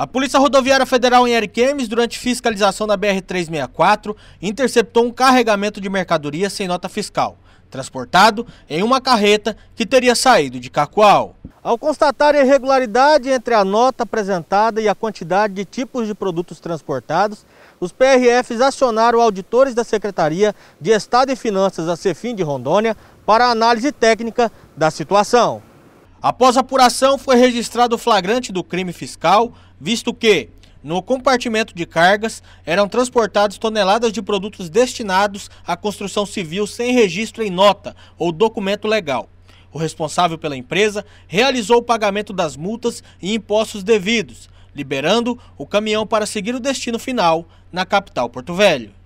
A Polícia Rodoviária Federal em Ariquemes, durante fiscalização da BR-364, interceptou um carregamento de mercadoria sem nota fiscal, transportado em uma carreta que teria saído de Cacoal. Ao constatar irregularidade entre a nota apresentada e a quantidade de tipos de produtos transportados, os PRFs acionaram auditores da Secretaria de Estado e Finanças, a Cefim de Rondônia, para análise técnica da situação. Após apuração, foi registrado o flagrante do crime fiscal, visto que, no compartimento de cargas, eram transportados toneladas de produtos destinados à construção civil sem registro em nota ou documento legal. O responsável pela empresa realizou o pagamento das multas e impostos devidos, liberando o caminhão para seguir o destino final na capital Porto Velho.